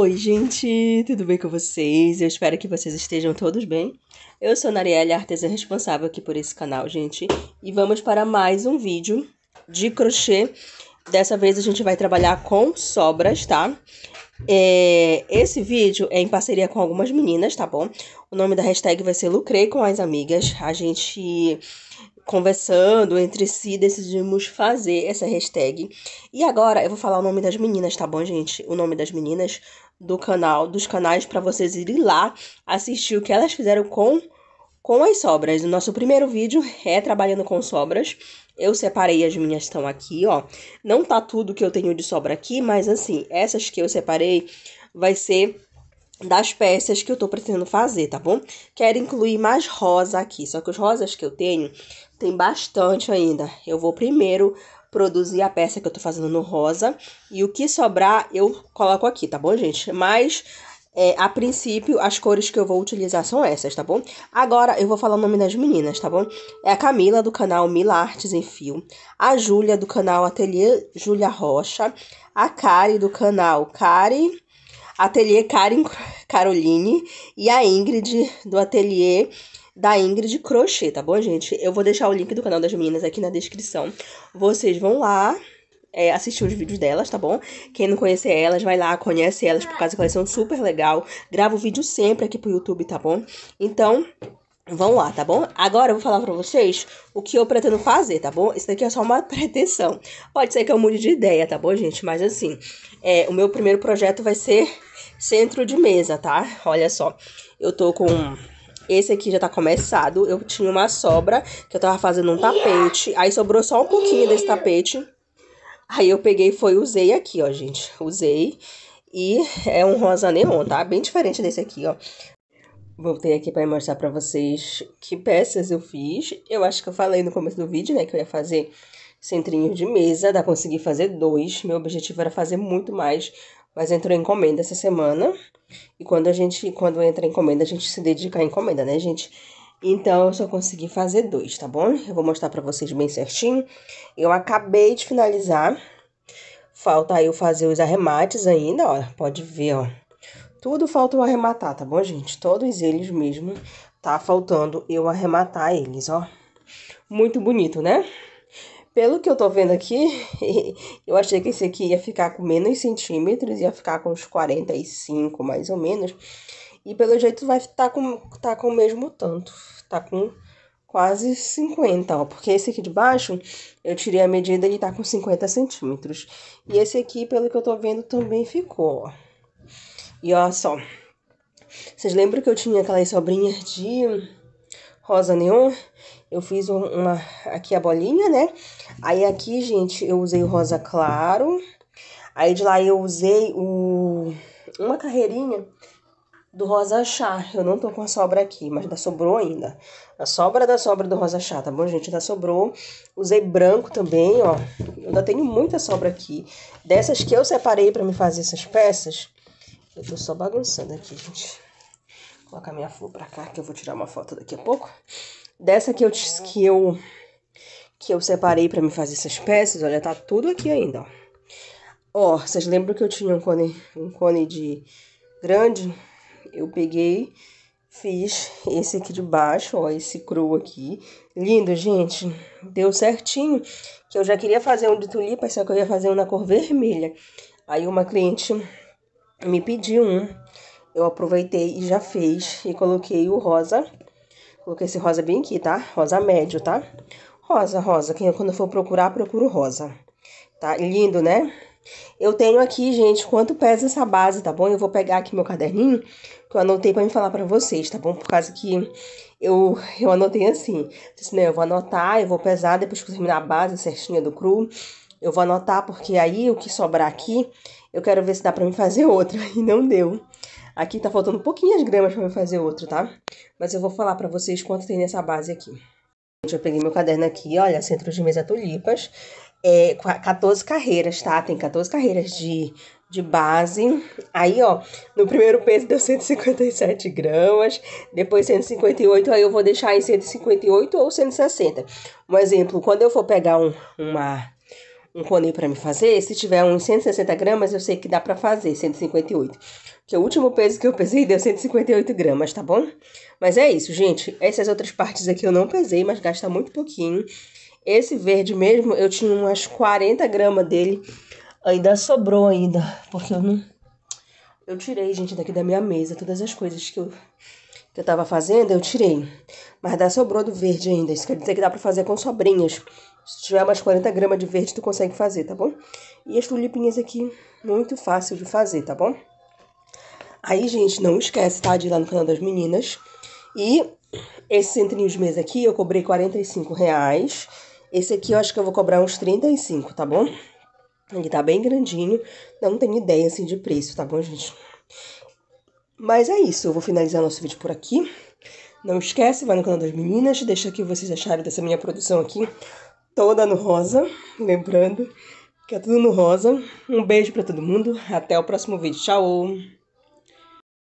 Oi, gente, tudo bem com vocês? Eu espero que vocês estejam todos bem. Eu sou a Narielle, artesã responsável aqui por esse canal, gente, e vamos para mais um vídeo de crochê. Dessa vez a gente vai trabalhar com sobras, tá? É, esse vídeo é em parceria com algumas meninas, tá bom? O nome da hashtag vai ser Lucrei com as Amigas. A gente conversando entre si, decidimos fazer essa hashtag. E agora eu vou falar o nome das meninas, tá bom, gente? O nome das meninas do canal, dos canais, para vocês irem lá assistir o que elas fizeram com com as sobras. O nosso primeiro vídeo é trabalhando com sobras. Eu separei as minhas estão aqui, ó. Não tá tudo que eu tenho de sobra aqui, mas assim, essas que eu separei vai ser das peças que eu tô pretendendo fazer, tá bom? Quero incluir mais rosa aqui, só que os rosas que eu tenho tem bastante ainda. Eu vou primeiro produzir a peça que eu tô fazendo no rosa e o que sobrar eu coloco aqui, tá bom, gente? Mas é, a princípio, as cores que eu vou utilizar são essas, tá bom? Agora, eu vou falar o nome das meninas, tá bom? É a Camila, do canal Mila Artes em Fio. A Júlia, do canal Ateliê Júlia Rocha. A Kari, do canal Kari Ateliê Karen Caroline e a Ingrid do ateliê da Ingrid Crochê, tá bom, gente? Eu vou deixar o link do canal das meninas aqui na descrição. Vocês vão lá é, assistir os vídeos delas, tá bom? Quem não conhecer elas, vai lá, conhece elas, por causa que elas são super legal. Gravo vídeo sempre aqui pro YouTube, tá bom? Então, Vão lá, tá bom? Agora eu vou falar pra vocês o que eu pretendo fazer, tá bom? Isso daqui é só uma pretensão. Pode ser que eu mude de ideia, tá bom, gente? Mas assim, é, o meu primeiro projeto vai ser Centro de mesa, tá? Olha só, eu tô com esse aqui já tá começado. Eu tinha uma sobra que eu tava fazendo um tapete. Aí sobrou só um pouquinho desse tapete. Aí eu peguei foi usei aqui, ó, gente. Usei. E é um rosa neon, tá? Bem diferente desse aqui, ó. Voltei aqui para mostrar para vocês que peças eu fiz. Eu acho que eu falei no começo do vídeo, né, que eu ia fazer centrinho de mesa. Dá consegui fazer dois. Meu objetivo era fazer muito mais, mas entrou encomenda essa semana. E quando a gente, quando entra encomenda, a gente se dedica à encomenda, né, gente? Então, eu só consegui fazer dois, tá bom? Eu vou mostrar pra vocês bem certinho. Eu acabei de finalizar. Falta eu fazer os arremates ainda, ó. Pode ver, ó. Tudo falta eu arrematar, tá bom, gente? Todos eles mesmo. Tá faltando eu arrematar eles, ó. Muito bonito, né? Pelo que eu tô vendo aqui, eu achei que esse aqui ia ficar com menos centímetros, ia ficar com uns 45 mais ou menos. E pelo jeito vai estar tá com, tá com o mesmo tanto, tá com quase 50, ó. Porque esse aqui de baixo, eu tirei a medida e tá com 50 centímetros. E esse aqui, pelo que eu tô vendo, também ficou, ó. E ó só, vocês lembram que eu tinha aquelas sobrinhas de rosa neon, eu fiz uma aqui a bolinha, né? Aí aqui, gente, eu usei o rosa claro. Aí de lá eu usei o uma carreirinha do rosa chá. Eu não tô com a sobra aqui, mas ainda sobrou ainda. A sobra da sobra do rosa chá, tá bom, gente? Ainda sobrou. Usei branco também, ó. Eu ainda tenho muita sobra aqui. Dessas que eu separei para me fazer essas peças, eu tô só bagunçando aqui, gente. Vou colocar minha flor pra cá, que eu vou tirar uma foto daqui a pouco. Dessa que eu, que eu, que eu separei pra me fazer essas peças, olha, tá tudo aqui ainda, ó. Ó, vocês lembram que eu tinha um cone, um cone de grande? Eu peguei, fiz esse aqui de baixo, ó, esse cru aqui. Lindo, gente. Deu certinho. Que eu já queria fazer um de tulipa, só que eu ia fazer um na cor vermelha. Aí uma cliente me pediu um eu aproveitei e já fiz e coloquei o rosa. Coloquei esse rosa bem aqui, tá? Rosa médio, tá? Rosa, rosa. Quem, quando for procurar, procuro rosa. Tá? Lindo, né? Eu tenho aqui, gente, quanto pesa essa base, tá bom? Eu vou pegar aqui meu caderninho, que eu anotei para me falar para vocês, tá bom? Por causa que eu, eu anotei assim. Disse, eu vou anotar, eu vou pesar depois que eu terminar a base certinha do cru. Eu vou anotar, porque aí o que sobrar aqui, eu quero ver se dá para me fazer outra. E não deu. Aqui tá faltando pouquinhas gramas para eu fazer outro, tá? Mas eu vou falar para vocês quanto tem nessa base aqui. Gente, eu peguei meu caderno aqui, olha, centro de mesa tulipas. É, 14 carreiras, tá? Tem 14 carreiras de, de base. Aí, ó, no primeiro peso deu 157 gramas, depois 158, aí eu vou deixar em 158 ou 160. Um exemplo, quando eu for pegar um, uma um roneio para me fazer, se tiver uns 160 gramas, eu sei que dá para fazer 158. Que o último peso que eu pesei deu 158 gramas, tá bom? Mas é isso, gente. Essas outras partes aqui eu não pesei, mas gasta muito pouquinho. Esse verde mesmo, eu tinha umas 40 gramas dele. Ainda sobrou ainda, porque eu não... Eu tirei, gente, daqui da minha mesa todas as coisas que eu que eu tava fazendo, eu tirei. Mas dá sobrou do verde ainda. Isso quer dizer que dá pra fazer com sobrinhas. Se tiver mais 40 gramas de verde, tu consegue fazer, tá bom? E as tulipinhas aqui, muito fácil de fazer, tá bom? Aí, gente, não esquece, tá? De ir lá no canal das meninas. E esse centrinho de mesa aqui, eu cobrei 45 reais. Esse aqui eu acho que eu vou cobrar uns 35, tá bom? Ele tá bem grandinho. Não tenho ideia, assim, de preço, tá bom, gente? Mas é isso, eu vou finalizar nosso vídeo por aqui. Não esquece, vai no canal das meninas, deixa o que vocês acharam dessa minha produção aqui, toda no rosa, lembrando que é tudo no rosa. Um beijo para todo mundo, até o próximo vídeo, tchau!